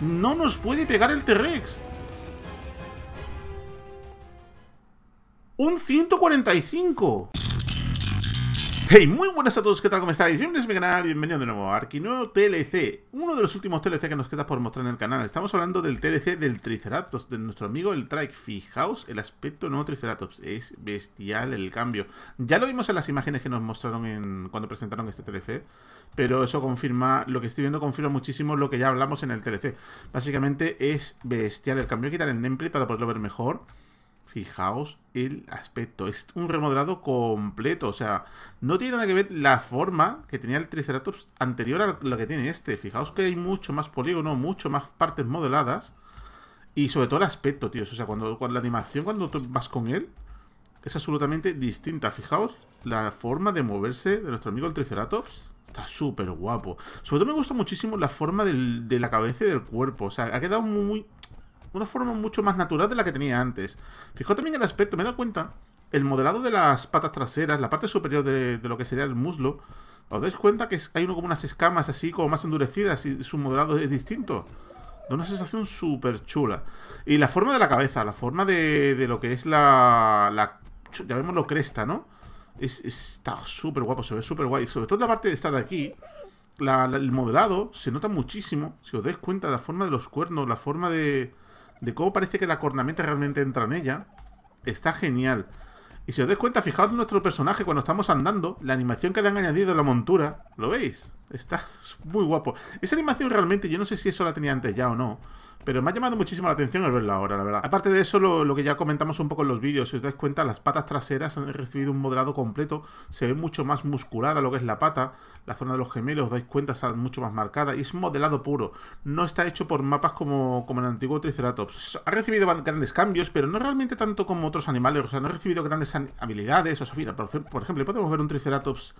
No nos puede pegar el T-Rex. Un 145. Hey, muy buenas a todos, ¿qué tal? ¿Cómo estáis? Bienvenidos a mi canal, bienvenidos de nuevo a Arquinuevo TLC Uno de los últimos TLC que nos queda por mostrar en el canal Estamos hablando del TLC del Triceratops, de nuestro amigo el Trike Fijaos el aspecto nuevo Triceratops, es bestial el cambio Ya lo vimos en las imágenes que nos mostraron en, cuando presentaron este TLC Pero eso confirma, lo que estoy viendo confirma muchísimo lo que ya hablamos en el TLC Básicamente es bestial el cambio, quitar el Nameplay para poderlo ver mejor Fijaos el aspecto. Es un remodelado completo. O sea, no tiene nada que ver la forma que tenía el Triceratops anterior a lo que tiene este. Fijaos que hay mucho más polígono, mucho más partes modeladas. Y sobre todo el aspecto, tío. O sea, cuando, la animación, cuando tú vas con él, es absolutamente distinta. Fijaos la forma de moverse de nuestro amigo el Triceratops. Está súper guapo. Sobre todo me gusta muchísimo la forma de la cabeza y del cuerpo. O sea, ha quedado muy una forma mucho más natural de la que tenía antes. Fijaos también el aspecto, me he dado cuenta, el modelado de las patas traseras, la parte superior de, lo que sería el muslo, os dais cuenta que hay uno como unas escamas así como más endurecidas y su modelado es distinto. Da una sensación súper chula. Y la forma de la cabeza, la forma de, lo que es la, la, lo cresta, ¿no? está súper guapo, se ve súper guay. Sobre todo la parte de esta de aquí, el modelado se nota muchísimo. Si os dais cuenta, la forma de los cuernos, la forma de, de cómo parece que la cornamenta realmente entra en ella, está genial. Y si os dais cuenta, fijaos nuestro personaje cuando estamos andando, la animación que le han añadido a la montura, ¿lo veis? Está muy guapo. Esa animación realmente, yo no sé si eso la tenía antes ya o no, pero me ha llamado muchísimo la atención al verla ahora, la verdad. Aparte de eso, lo, que ya comentamos un poco en los vídeos, si os dais cuenta, las patas traseras han recibido un modelado completo. Se ve mucho más musculada lo que es la pata. La zona de los gemelos, os dais cuenta, está mucho más marcada. Y es modelado puro. No está hecho por mapas como, como el antiguo Triceratops. Ha recibido grandes cambios, pero no realmente tanto como otros animales. O sea, no ha recibido grandes habilidades. O sea, por ejemplo, podemos ver un Triceratops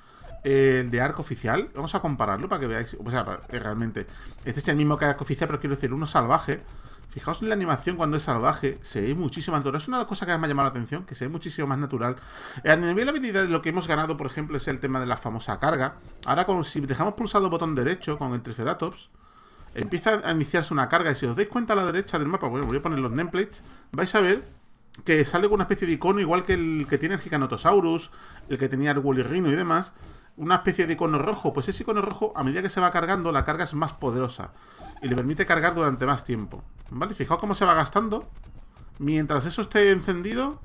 el de arco oficial. Vamos a compararlo para que veáis. O sea, eh, realmente. Este es el mismo que arco oficial, pero quiero decir, uno salvaje. Fijaos en la animación cuando es salvaje, se ve muchísimo más natural. Es una cosa que me ha llamado la atención, que se ve muchísimo más natural. Eh, a nivel de habilidad, lo que hemos ganado, por ejemplo, es el tema de la famosa carga. Ahora, si dejamos pulsado el botón derecho con el Triceratops, empieza a iniciarse una carga. Y si os dais cuenta a la derecha del mapa, bueno, voy a poner los templates, vais a ver que sale con una especie de icono, igual que el que tiene el Giganotosaurus, el que tenía el Woolly y demás una especie de icono rojo. Pues ese icono rojo, a medida que se va cargando, la carga es más poderosa. Y le permite cargar durante más tiempo. ¿Vale? Fijaos cómo se va gastando. Mientras eso esté encendido,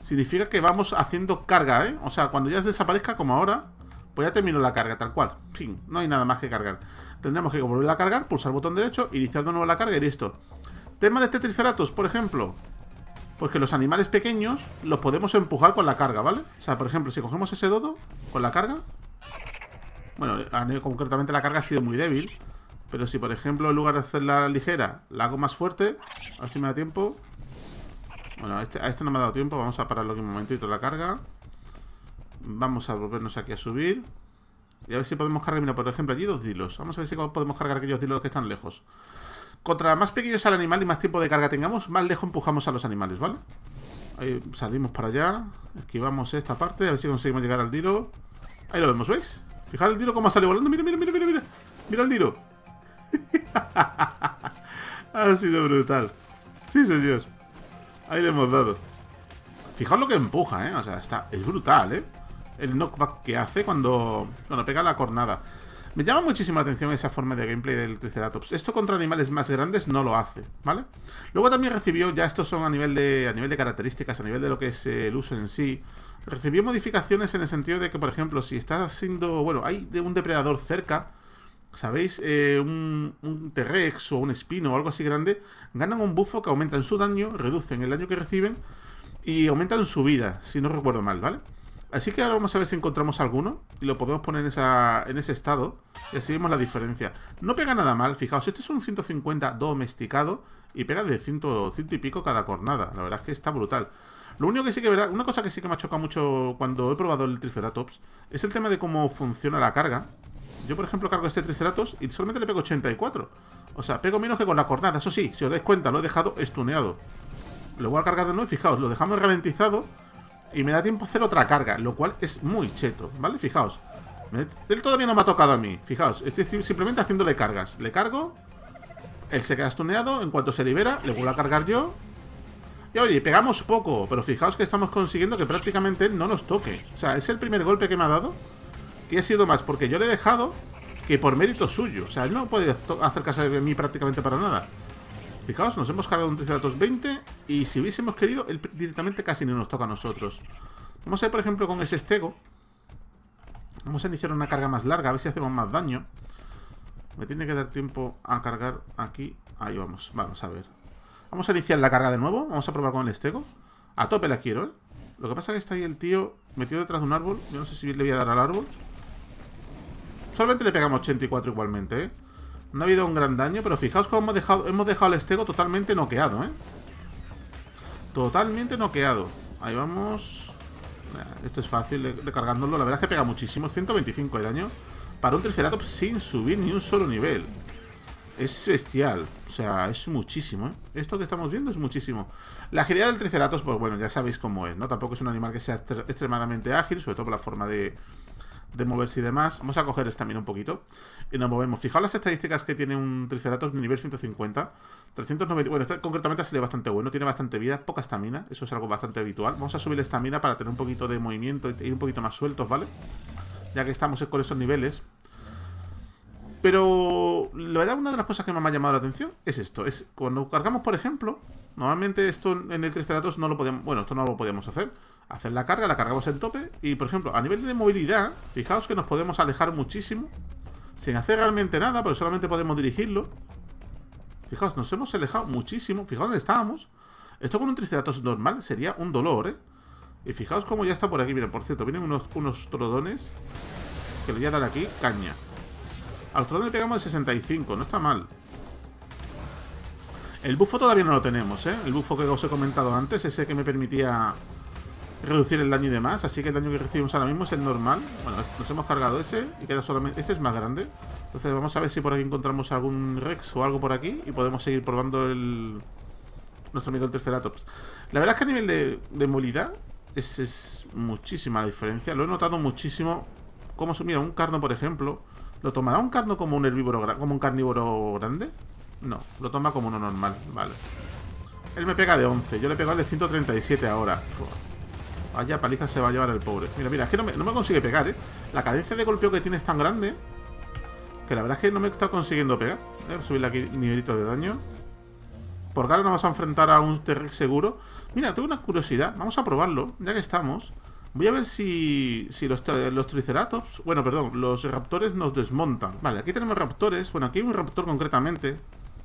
significa que vamos haciendo carga, ¿eh? O sea, cuando ya desaparezca, como ahora, pues ya terminó la carga, tal cual. Fin, no hay nada más que cargar. Tendremos que volver a cargar, pulsar el botón derecho, iniciar de nuevo la carga y listo. Tema de este por ejemplo. Pues que los animales pequeños los podemos empujar con la carga, ¿vale? O sea, por ejemplo, si cogemos ese dodo con la carga... Bueno, concretamente la carga ha sido muy débil. Pero si, por ejemplo, en lugar de hacerla ligera, la hago más fuerte... A ver si me da tiempo. Bueno, este, a este, no me ha dado tiempo. Vamos a pararlo aquí un momentito la carga. Vamos a volvernos aquí a subir. Y a ver si podemos cargar, mira, por ejemplo, allí dos dilos, Vamos a ver si podemos cargar aquellos dilos que están lejos. Contra más pequeños al animal y más tiempo de carga tengamos, más lejos empujamos a los animales, ¿vale? Ahí salimos para allá. Esquivamos esta parte. A ver si conseguimos llegar al tiro. Ahí lo vemos, ¿veis? fijar el tiro cómo sale volando. Mira, mira, mira, mira, mira. Mira el tiro. ha sido brutal. Sí, señor. Ahí le hemos dado. Fijaos lo que empuja, ¿eh? O sea, está, es brutal, ¿eh? El knockback que hace cuando, bueno pega la cornada. Me llama muchísima atención esa forma de gameplay del Triceratops. Esto contra animales más grandes no lo hace, ¿vale? Luego también recibió, ya estos son a nivel de, a nivel de características, a nivel de lo que es eh, el uso en sí, recibió modificaciones en el sentido de que, por ejemplo, si está siendo, bueno, hay un depredador cerca, ¿sabéis? Eh, un, un T-Rex o un espino o algo así grande, ganan un bufo que aumentan su daño, reducen el daño que reciben y aumentan su vida, si no recuerdo mal, ¿vale? Así que ahora vamos a ver si encontramos alguno y lo podemos poner en, ese estado y así vemos la diferencia. No pega nada mal, fijaos, este es un 150 domesticado y pega de 100, y pico cada cornada. La verdad es que está brutal. Lo único que sí que verdad, una cosa que sí que me ha chocado mucho cuando he probado el Triceratops es el tema de cómo funciona la carga. Yo, por ejemplo, cargo este Triceratops y solamente le pego 84. O sea, pego menos que con la cornada. Eso sí, si os dais cuenta, lo he dejado estuneado. Lo voy a cargar de nuevo y fijaos, lo dejamos ralentizado y me da tiempo hacer otra carga, lo cual es muy cheto, ¿vale? Fijaos. Él todavía no me ha tocado a mí, fijaos. Estoy simplemente haciéndole cargas. Le cargo, él se queda stuneado, en cuanto se libera, le vuelvo a cargar yo. Y oye, pegamos poco, pero fijaos que estamos consiguiendo que prácticamente él no nos toque. O sea, es el primer golpe que me ha dado, que ha sido más porque yo le he dejado que por mérito suyo. O sea, él no puede acercarse a mí prácticamente para nada. Fijaos, nos hemos cargado un datos 20 y si hubiésemos querido, él directamente casi no nos toca a nosotros. Vamos a ir, por ejemplo, con ese estego. Vamos a iniciar una carga más larga, a ver si hacemos más daño. Me tiene que dar tiempo a cargar aquí. Ahí vamos, vamos a ver. Vamos a iniciar la carga de nuevo. Vamos a probar con el estego. A tope la quiero, ¿eh? Lo que pasa es que está ahí el tío metido detrás de un árbol. Yo no sé si le voy a dar al árbol. Solamente le pegamos 84 igualmente, ¿eh? No ha habido un gran daño, pero fijaos cómo hemos dejado, hemos dejado al estego totalmente noqueado, ¿eh? Totalmente noqueado. Ahí vamos. Esto es fácil de, de cargándolo. La verdad es que pega muchísimo. 125 de daño para un Triceratops sin subir ni un solo nivel. Es bestial. O sea, es muchísimo, ¿eh? Esto que estamos viendo es muchísimo. La agilidad del Triceratops, pues bueno, ya sabéis cómo es, ¿no? Tampoco es un animal que sea extremadamente ágil, sobre todo por la forma de, de moverse y demás. Vamos a coger estamina un poquito. Y nos movemos. Fijaos las estadísticas que tiene un Triceratops de nivel 150. 390. Bueno, este concretamente sale bastante bueno. Tiene bastante vida, poca estamina. Eso es algo bastante habitual. Vamos a subir la estamina para tener un poquito de movimiento y ir un poquito más sueltos, ¿vale? Ya que estamos con esos niveles. Pero la verdad, una de las cosas que más me ha llamado la atención es esto. Es cuando cargamos, por ejemplo, normalmente esto en el Triceratops no lo podíamos. Bueno, esto no lo podíamos hacer hacer la carga, la cargamos en tope y por ejemplo a nivel de movilidad, fijaos que nos podemos alejar muchísimo sin hacer realmente nada, pero solamente podemos dirigirlo. Fijaos, nos hemos alejado muchísimo, fijaos dónde estábamos. Esto con un Triceratops normal sería un dolor, ¿eh? Y fijaos cómo ya está por aquí, miren, por cierto, vienen unos, unos trodones que le voy a dar aquí caña. Al trodón le pegamos el 65, no está mal. El bufo todavía no lo tenemos, ¿eh? El bufo que os he comentado antes, ese que me permitía reducir el daño y demás. Así que el daño que recibimos ahora mismo es el normal. Bueno, nos hemos cargado ese y queda solamente... Este es más grande. Entonces vamos a ver si por aquí encontramos algún Rex o algo por aquí y podemos seguir probando el... Nuestro amigo el Triceratops. La verdad es que a nivel de, de movilidad es, muchísima la diferencia. Lo he notado muchísimo. Como sumir mira, un carno, por ejemplo. ¿Lo tomará un carno como un herbívoro, como un carnívoro grande? No, lo toma como uno normal, vale. Él me pega de 11, yo le pego al de 137 ahora. Vaya paliza se va a llevar el pobre. Mira, mira, es que no me, consigue pegar, ¿eh? La cadencia de golpeo que tiene es tan grande que la verdad es que no me está consiguiendo pegar. ¿eh? A ver, subirle aquí nivelito de daño. Por ahora nos vamos a enfrentar a un t seguro. Mira, tengo una curiosidad. Vamos a probarlo, ya que estamos. Voy a ver si, si los, los, triceratops... Bueno, perdón, los raptores nos desmontan. Vale, aquí tenemos raptores. Bueno, aquí hay un raptor concretamente.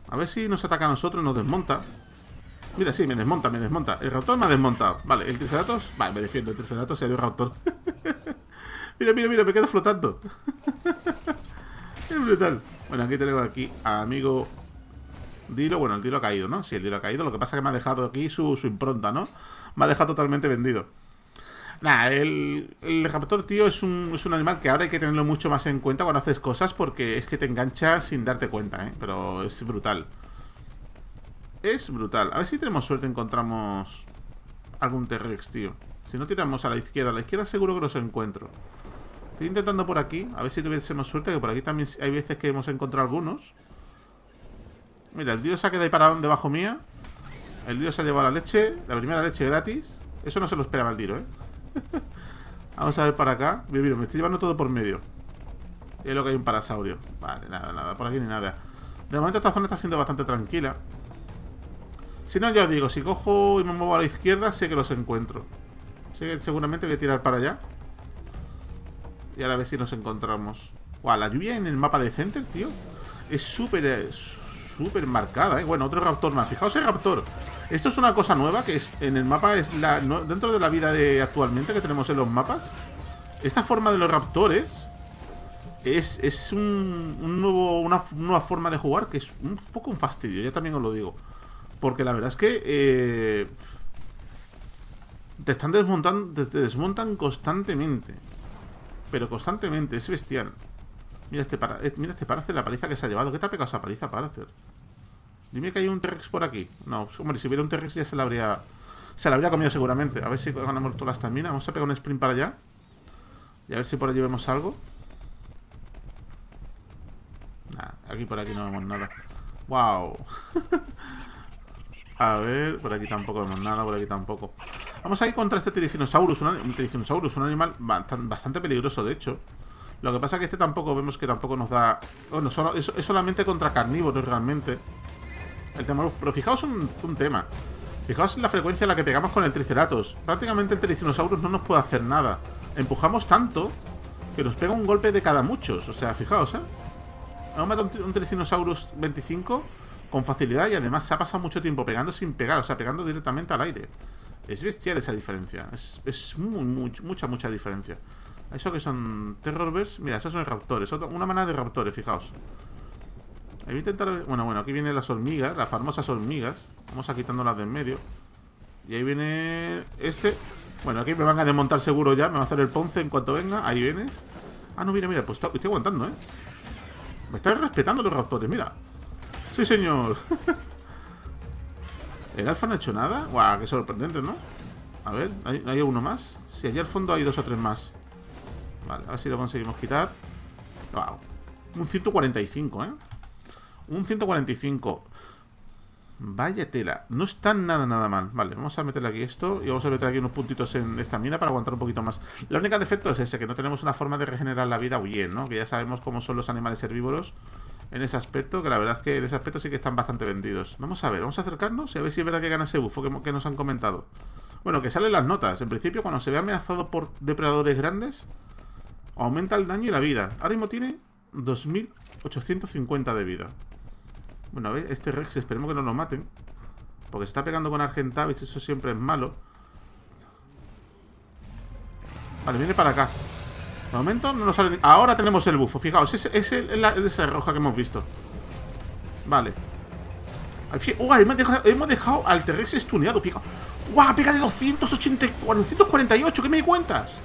A ver si nos ataca a nosotros y nos desmonta. Mira, sí, me desmonta, me desmonta. El raptor me ha desmontado. Vale, el Triceratops... Vale, me defiendo. El Triceratops se ha ido raptor. mira, mira, mira, me quedo flotando. es brutal. Bueno, aquí tenemos aquí a amigo Dilo. Bueno, el Dilo ha caído, ¿no? Sí, el Dilo ha caído. Lo que pasa es que me ha dejado aquí su, impronta, ¿no? Me ha dejado totalmente vendido. Nada, el, el, raptor, tío, es un, es un animal que ahora hay que tenerlo mucho más en cuenta cuando haces cosas porque es que te engancha sin darte cuenta, ¿eh? Pero es brutal. Es brutal. A ver si tenemos suerte encontramos algún T-Rex, tío. Si no tiramos a la izquierda, a la izquierda seguro que los encuentro. Estoy intentando por aquí, a ver si tuviésemos suerte, que por aquí también hay veces que hemos encontrado algunos. Mira, el dios se ha quedado ahí parado debajo mía. El dios se ha llevado la leche, la primera leche gratis. Eso no se lo esperaba el tiro, ¿eh? Vamos a ver para acá. Mira, me estoy llevando todo por medio. Y es lo que hay un parasaurio. Vale, nada, nada, por aquí ni nada. De momento esta zona está siendo bastante tranquila. Si no, ya os digo, si cojo y me muevo a la izquierda, sé que los encuentro. Sé que seguramente voy a tirar para allá. Y ahora a ver si nos encontramos. Guau, la lluvia en el mapa de Center, tío. Es súper, eh, súper marcada, y eh. Bueno, otro Raptor más. Fijaos el Raptor. Esto es una cosa nueva que es en el mapa, es dentro de la vida de actualmente que tenemos en los mapas. Esta forma de los Raptores es, es un, nuevo, una, una nueva forma de jugar que es un poco un fastidio, ya también os lo digo. Porque la verdad es que... Eh, te están desmontando... Te desmontan constantemente. Pero constantemente, es bestial. Mira este, para, eh, este la paliza que se ha llevado. ¿Qué te ha pegado esa paliza, Paracer? Dime que hay un T-Rex por aquí. No, hombre, si hubiera un T-Rex ya se la habría... Se la habría comido seguramente. A ver si ganamos todas las también Vamos a pegar un sprint para allá. Y a ver si por allí vemos algo. aquí por aquí no vemos nada. ¡Wow! A ver, por aquí tampoco vemos nada, por aquí tampoco. Vamos a ir contra este Tiricinosaurus, un, un un animal bastante peligroso, de hecho. Lo que pasa es que este tampoco vemos que tampoco nos da... Bueno, es, solamente contra carnívoros realmente. El tema... Pero fijaos un, tema. Fijaos en la frecuencia en la que pegamos con el Triceratops. Prácticamente el Triceratosaurus no nos puede hacer nada. Empujamos tanto que nos pega un golpe de cada muchos. O sea, fijaos, ¿eh? Vamos a matar un, un 25 con facilidad y además se ha pasado mucho tiempo pegando sin pegar, o sea, pegando directamente al aire. Es bestial esa diferencia, es, es muy, mucha, mucha diferencia. Eso que son terror Terrorverse, mira, esos son raptores, una manada de raptores, fijaos. Voy a intentar... Bueno, bueno, aquí vienen las hormigas, las famosas hormigas. Vamos a quitándolas de en medio. Y ahí viene este. Bueno, aquí me van a desmontar seguro ya. Me va a hacer el ponce en cuanto venga. Ahí vienes. Ah, no, mira, mira. Pues estoy aguantando, ¿eh? Me están respetando los raptores, mira. ¡Sí, señor! ¿El alfa no ha hecho nada? ¡Guau! ¡Qué sorprendente, ¿no? A ver, ¿hay, ¿hay uno más? Sí, allá al fondo hay dos o tres más. Vale, a ver si lo conseguimos quitar. ¡Wow! Un 145, ¿eh? Un 145. Vaya tela. No está nada, nada mal. Vale, vamos a meterle aquí esto y vamos a meter aquí unos puntitos en esta mina para aguantar un poquito más. La única defecto es ese, que no tenemos una forma de regenerar la vida bien, ¿no? Que ya sabemos cómo son los animales herbívoros en ese aspecto, que la verdad es que en ese aspecto sí que están bastante vendidos. Vamos a ver, vamos a acercarnos y a ver si es verdad que gana ese bufo que, nos han comentado. Bueno, que salen las notas. En principio, cuando se ve amenazado por depredadores grandes, aumenta el daño y la vida. Ahora mismo tiene 2.850 de vida. Bueno, a ver, este Rex esperemos que no lo maten. Porque está pegando con Argentavis, eso siempre es malo. Vale, viene para acá momento no nos sale... Ahora tenemos el bufo, fijaos. Es, es, el, de esa roja que hemos visto. Vale. Hemos dejado, al T-Rex estuneado, fijaos. ¡Guau! Pega de 280, 448, ¿qué me cuentas?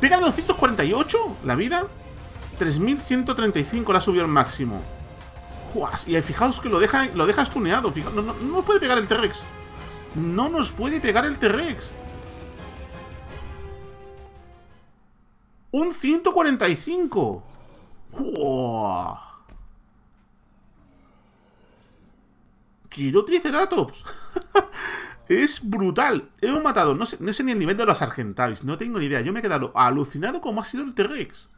¿Pega de 248 la vida? 3135 la subió al máximo. ¡Juas! Y fijaos que lo deja, lo estuneado. Fijaos, no nos puede pegar el T-Rex. No nos puede pegar el T-Rex. Un 145. Quiero Triceratops. es brutal. He matado, no sé, no sé ni el nivel de los Argentavis. No tengo ni idea. Yo me he quedado alucinado como ha sido el T-Rex.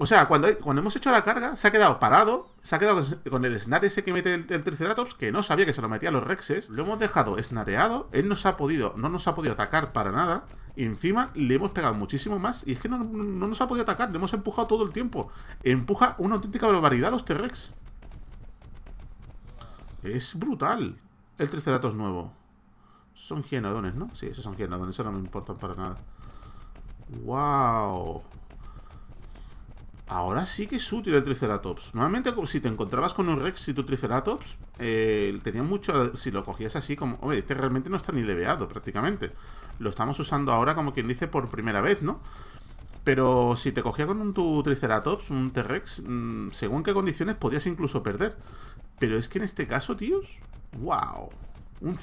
O sea, cuando, cuando hemos hecho la carga, se ha quedado parado, se ha quedado con el snare ese que mete el, Triceratops, que no sabía que se lo metía a los Rexes. Lo hemos dejado snareado, él ha podido, no nos ha podido atacar para nada. Y encima le hemos pegado muchísimo más. Y es que no, nos ha podido atacar, le hemos empujado todo el tiempo. Empuja una auténtica barbaridad a los T-Rex. Es brutal. El Triceratops nuevo. Son hienadones, ¿no? Sí, esos son hienadones eso no me importan para nada. ¡Wow! Ahora sí que es útil el Triceratops. Normalmente si te encontrabas con un Rex y tu Triceratops, eh, tenía mucho... Si lo cogías así como... Hombre, este realmente no está ni leveado prácticamente. Lo estamos usando ahora como quien dice por primera vez, ¿no? Pero si te cogía con un, tu Triceratops, un T-Rex, mm, según qué condiciones podías incluso perder. Pero es que en este caso, tíos... ¡Wow!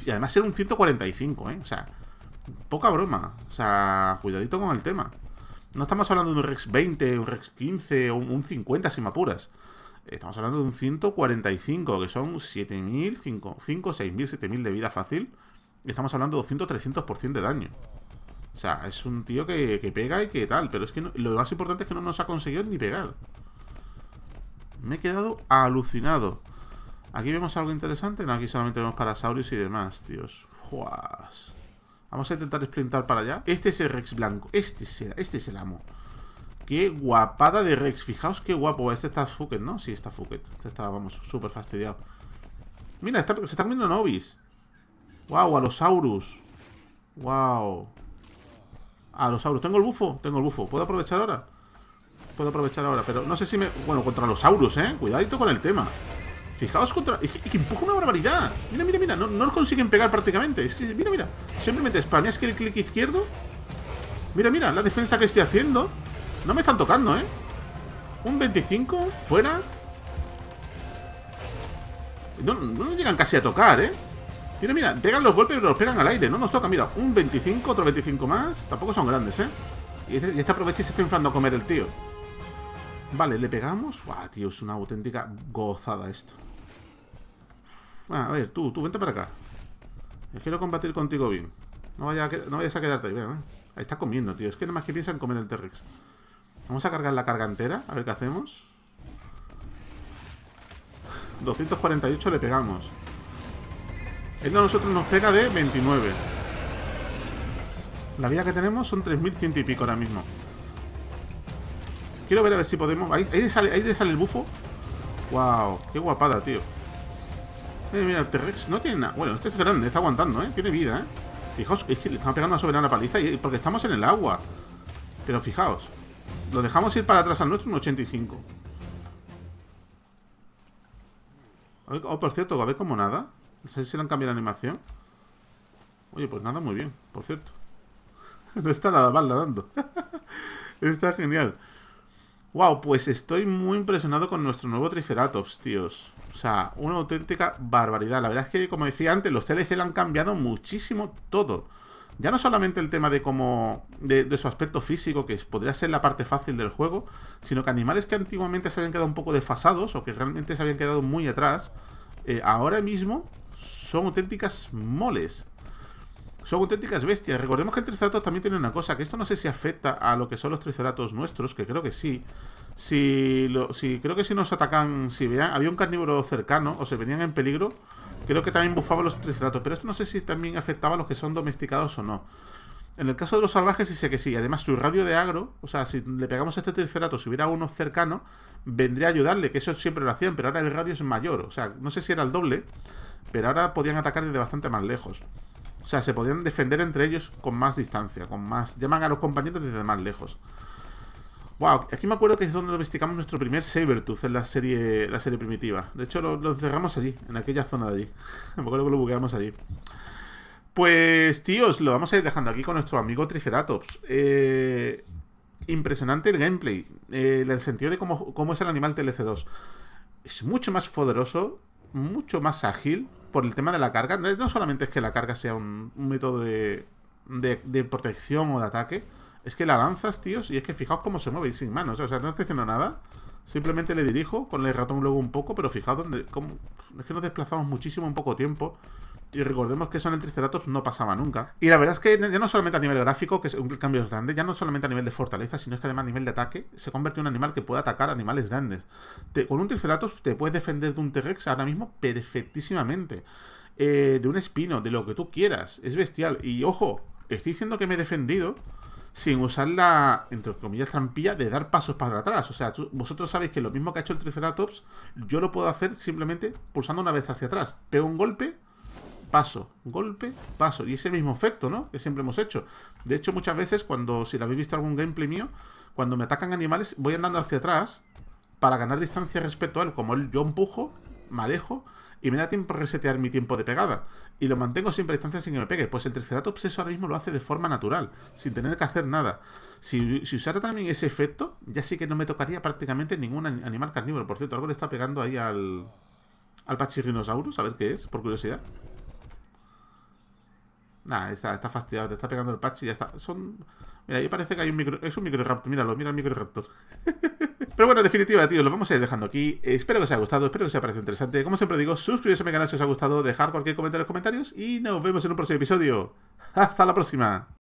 además era un 145, ¿eh? O sea, poca broma. O sea, cuidadito con el tema. No estamos hablando de un Rex 20, un Rex 15 un, 50 sin apuras. Estamos hablando de un 145, que son 7.000, 5, 6.000, 7.000 de vida fácil. Y estamos hablando de 200, 300% de daño. O sea, es un tío que, pega y que tal. Pero es que lo más importante es que no nos ha conseguido ni pegar. Me he quedado alucinado. Aquí vemos algo interesante. No, aquí solamente vemos parasaurios y demás, tíos. Juas. Vamos a intentar sprintar para allá. Este es el Rex blanco. Este, este es el, amo. Qué guapada de Rex. Fijaos qué guapo. Este está Fuket, ¿no? Sí, está Fuket. Este está, vamos, súper fastidiado. Mira, se están viendo Novis. Wow, Alosaurus. Wow. Alosaurus. Tengo el bufo. Tengo el bufo. ¿Puedo aprovechar ahora? Puedo aprovechar ahora, pero no sé si me... Bueno, contra los Saurus, ¿eh? Cuidadito con el tema. Fijaos contra... Y que, empuja una barbaridad. Mira, mira, mira. No, no consiguen pegar prácticamente. Es que, mira, mira. Simplemente Es que el clic izquierdo. Mira, mira. La defensa que estoy haciendo. No me están tocando, ¿eh? Un 25. Fuera. No, no llegan casi a tocar, ¿eh? Mira, mira. Pegan los golpes, pero los pegan al aire. No nos toca. Mira, un 25. Otro 25 más. Tampoco son grandes, ¿eh? Y este, y este aprovecha y se está inflando a comer el tío. Vale, le pegamos. Buah, tío, es una auténtica gozada esto. Ah, a ver, tú, tú, vente para acá. quiero combatir contigo bien. No, vayas a quedarte ahí, Ahí está comiendo, tío. Es que nada más que piensa en comer el T-Rex. Vamos a cargar la carga entera, a ver qué hacemos. 248 le pegamos. Él a nosotros nos pega de 29. La vida que tenemos son 3.100 y pico ahora mismo. Quiero ver a ver si podemos... Ahí, ahí, sale, ahí sale el bufo. ¡Wow! ¡Qué guapada, tío! Eh, mira, el T-Rex no tiene nada. Bueno, este es grande, está aguantando, ¿eh? Tiene vida, ¿eh? Fijaos, es que le estamos pegando una soberana paliza y, porque estamos en el agua. Pero fijaos, lo dejamos ir para atrás al nuestro un 85. Oh, por cierto, a ver como nada. No sé si le han cambiado la animación. Oye, pues nada, muy bien, por cierto. No está nada mal nadando. está genial. Wow, pues estoy muy impresionado con nuestro nuevo Triceratops, tíos. O sea, una auténtica barbaridad. La verdad es que, como decía antes, los TLC han cambiado muchísimo todo. Ya no solamente el tema de cómo. De, su aspecto físico, que podría ser la parte fácil del juego, sino que animales que antiguamente se habían quedado un poco desfasados o que realmente se habían quedado muy atrás, eh, ahora mismo son auténticas moles. Son auténticas bestias. Recordemos que el Triceratops también tiene una cosa, que esto no sé si afecta a lo que son los Triceratops nuestros, que creo que sí. Si, creo que si nos atacan, si vean, había un carnívoro cercano o se venían en peligro, creo que también bufaba los Triceratops. Pero esto no sé si también afectaba a los que son domesticados o no. En el caso de los salvajes sí sé que sí. Además, su radio de agro, o sea, si le pegamos a este triceratops, si hubiera uno cercano, vendría a ayudarle, que eso siempre lo hacían, pero ahora el radio es mayor. O sea, no sé si era el doble, pero ahora podían atacar desde bastante más lejos. O sea, se podían defender entre ellos con más distancia, con más... Llaman a los compañeros desde más lejos. Wow, aquí me acuerdo que es donde domesticamos nuestro primer Sabertooth en la serie, la serie primitiva. De hecho, lo, cerramos allí, en aquella zona de allí. me acuerdo que lo buqueamos allí. Pues, tíos, lo vamos a ir dejando aquí con nuestro amigo Triceratops. Eh, impresionante el gameplay, eh, el sentido de cómo, cómo es el animal TLC2. Es mucho más poderoso, mucho más ágil, por el tema de la carga. No solamente es que la carga sea un, método de, de, protección o de ataque, es que la lanzas, tíos, y es que fijaos cómo se mueve sin manos. O sea, no estoy haciendo nada. Simplemente le dirijo con el ratón luego un poco, pero fijaos donde. Cómo, es que nos desplazamos muchísimo en poco tiempo. Y recordemos que eso en el Triceratops no pasaba nunca. Y la verdad es que ya no solamente a nivel gráfico, que es un cambio grande, ya no solamente a nivel de fortaleza, sino que además a nivel de ataque se convierte en un animal que puede atacar animales grandes. con un Triceratops te puedes defender de un T-Rex ahora mismo perfectísimamente. Eh, de un espino, de lo que tú quieras. Es bestial. Y ojo, estoy diciendo que me he defendido sin usar la, entre comillas, trampilla de dar pasos para atrás. O sea, vosotros sabéis que lo mismo que ha hecho el Triceratops, yo lo puedo hacer simplemente pulsando una vez hacia atrás. Pego un golpe paso, golpe, paso. Y ese mismo efecto, ¿no? Que siempre hemos hecho. De hecho, muchas veces cuando, si la habéis visto algún gameplay mío, cuando me atacan animales, voy andando hacia atrás para ganar distancia respecto a él. Como él, yo empujo, me alejo y me da tiempo a resetear mi tiempo de pegada. Y lo mantengo siempre a distancia sin que me pegue. Pues el tercerato obseso ahora mismo lo hace de forma natural, sin tener que hacer nada. Si, si usara también ese efecto, ya sí que no me tocaría prácticamente ningún animal carnívoro. Por cierto, algo le está pegando ahí al, al a ver qué es, por curiosidad. Nah, está, está fastidiado, te está pegando el patch y ya está. Son. Mira, ahí parece que hay un micro. Es un microraptor, míralo, mira el microraptor. Pero bueno, en definitiva, tío, lo vamos a ir dejando aquí. Espero que os haya gustado, espero que os haya parecido interesante. Como siempre digo, suscribiros a mi canal si os ha gustado, dejar cualquier comentario en los comentarios y nos vemos en un próximo episodio. ¡Hasta la próxima!